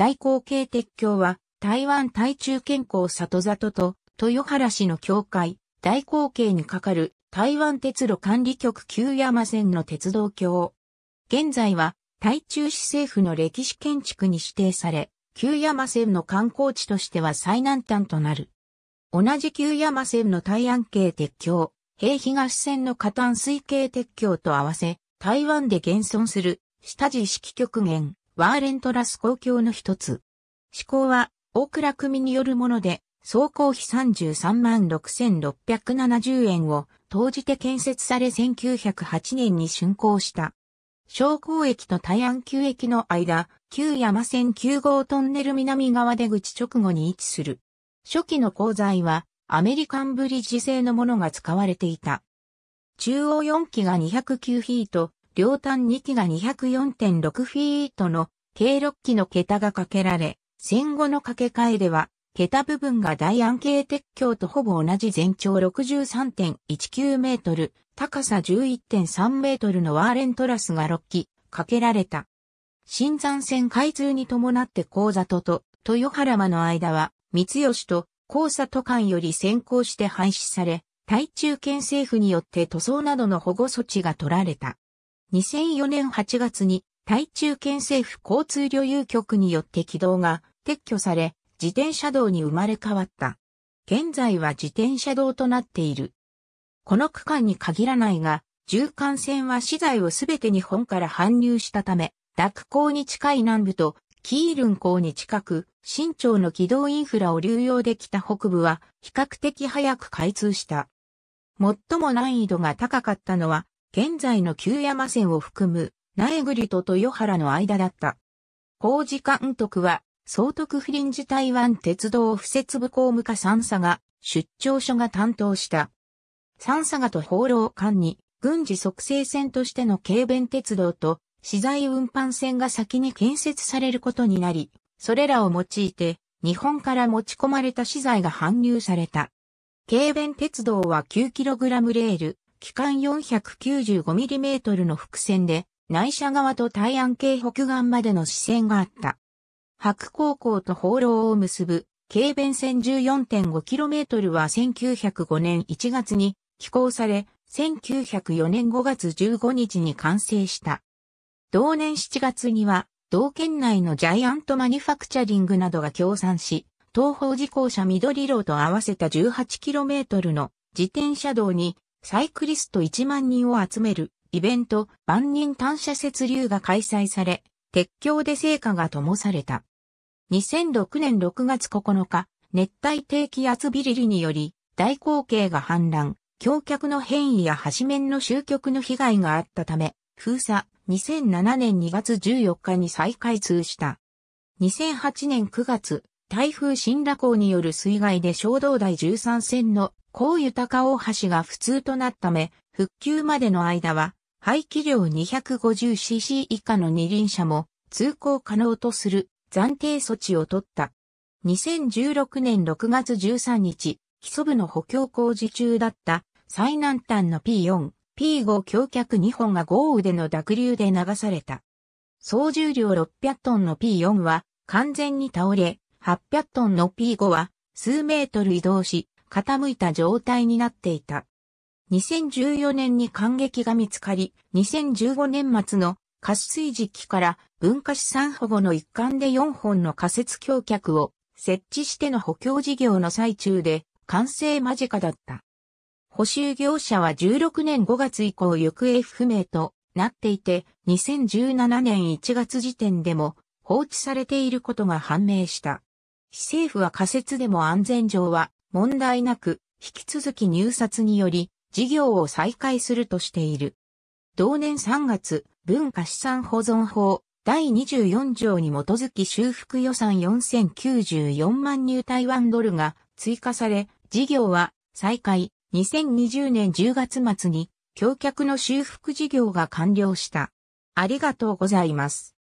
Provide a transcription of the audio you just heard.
大口径鉄橋は、台湾台中健康里里と豊原市の境界、大口径に係る台湾鉄路管理局旧山線の鉄道橋。現在は、台中市政府の歴史建築に指定され、旧山線の観光地としては最南端となる。同じ旧山線の台安系鉄橋、平東線の下端水系鉄橋と合わせ、台湾で現存する下地式極限、ワーレントラス公共の一つ。施行は、大倉組によるもので、総工費33万6670円を投じて建設され1908年に竣工した。商工駅と大安旧駅の間、旧山線9号トンネル南側出口直後に位置する。初期の鋼材は、アメリカンブリッジ製のものが使われていた。中央4機が209フィート、両端2機が204.6フィートの計6機の桁が掛けられ、戦後の架け替えでは、桁部分が大安形鉄橋とほぼ同じ全長63.19メートル、高さ11.3メートルのワーレントラスが6基、掛けられた。新山線開通に伴って高里と豊原間の間は、三吉と高里間より先行して廃止され、対中県政府によって塗装などの保護措置が取られた。2004年8月に台中県政府交通旅遊局によって軌道が撤去され、自転車道に生まれ変わった。現在は自転車道となっている。この区間に限らないが、縦貫線は資材をすべて日本から搬入したため、ク港に近い南部とキールン港に近く、新庁の軌道インフラを流用できた北部は比較的早く開通した。最も難易度が高かったのは現在の旧山線を含む、苗栗と豊原の間だった。工事監督は、総督フリンジ台湾鉄道不設部公務課三佐が出張所が担当した。三佐がと放浪館に軍事促成線としての軽便鉄道と資材運搬線が先に建設されることになり、それらを用いて日本から持ち込まれた資材が搬入された。軽便鉄道は 9kg レール、機関 495mm の伏線で、内車側と対安系北岸までの支線があった。白高校と放浪を結ぶ、軽便線 14.5km は1905年1月に寄港され、1904年5月15日に完成した。同年7月には、同県内のジャイアントマニファクチャリングなどが協賛し、東方自行車緑路と合わせた 18km の自転車道にサイクリスト1万人を集めるイベント万人単車節流が開催され、鉄橋で成果が灯された。2006年6月9日、熱帯低気圧ビリリにより、大口径が氾濫、橋脚の変異や橋面の終局の被害があったため、封鎖、2007年2月14日に再開通した。2008年9月、台風新羅港による水害で衝動台13線の高豊大橋が不通となったため、復旧までの間は、排気量 250cc 以下の二輪車も通行可能とする暫定措置を取った。2016年6月13日、基礎部の補強工事中だった最南端の P4、P5 橋脚2本が豪雨での濁流で流された。総重量600トンの P4 は完全に倒れ、800トンの P5 は数メートル移動し、傾いた状態になっていた。2014年に感激が見つかり、2015年末の貸水時から文化資産保護の一環で4本の仮設橋脚を設置しての補強事業の最中で完成間近だった。補修業者は16年5月以降行方不明となっていて、2017年1月時点でも放置されていることが判明した。市政府は仮設でも安全上は問題なく、引き続き入札により、事業を再開するとしている。同年3月、文化資産保存法第24条に基づき修復予算4094万入台湾ドルが追加され、事業は再開2020年10月末に橋脚の修復事業が完了した。ありがとうございます。